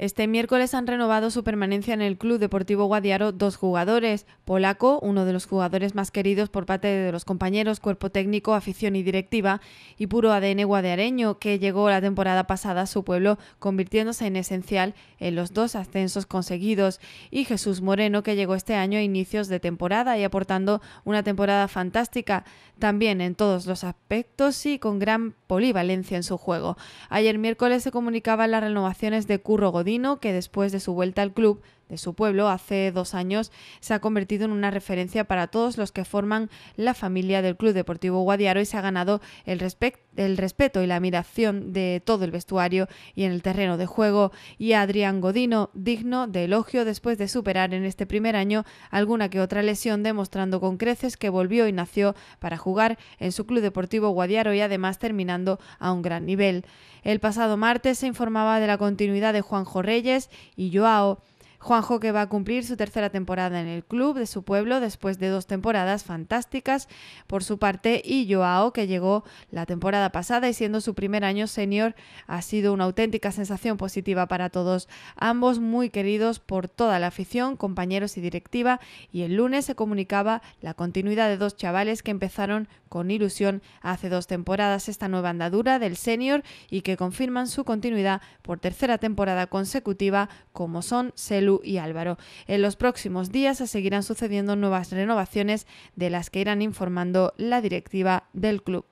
Este miércoles han renovado su permanencia en el Club Deportivo Guadiaro dos jugadores. Polaco, uno de los jugadores más queridos por parte de los compañeros, cuerpo técnico, afición y directiva, y puro ADN guadiareño, que llegó la temporada pasada a su pueblo, convirtiéndose en esencial en los dos ascensos conseguidos. Y Jesús Moreno, que llegó este año a inicios de temporada y aportando una temporada fantástica, también en todos los aspectos y con gran polivalencia en su juego. Ayer miércoles se comunicaban las renovaciones de Curro que después de su vuelta al club de su pueblo hace dos años se ha convertido en una referencia para todos los que forman la familia del Club Deportivo Guadiaro y se ha ganado el, respeto y la admiración de todo el vestuario y en el terreno de juego y Adrián Godino digno de elogio después de superar en este primer año alguna que otra lesión demostrando con creces que volvió y nació para jugar en su Club Deportivo Guadiaro y además terminando a un gran nivel. El pasado martes se informaba de la continuidad de Juanjo Reyes y Joao Juanjo que va a cumplir su tercera temporada en el club de su pueblo después de dos temporadas fantásticas por su parte y Joao que llegó la temporada pasada y siendo su primer año senior ha sido una auténtica sensación positiva para todos, ambos muy queridos por toda la afición, compañeros y directiva y el lunes se comunicaba la continuidad de dos chavales que empezaron con ilusión hace dos temporadas esta nueva andadura del senior y que confirman su continuidad por tercera temporada consecutiva como son Celu y Álvaro. En los próximos días se seguirán sucediendo nuevas renovaciones de las que irán informando la directiva del club.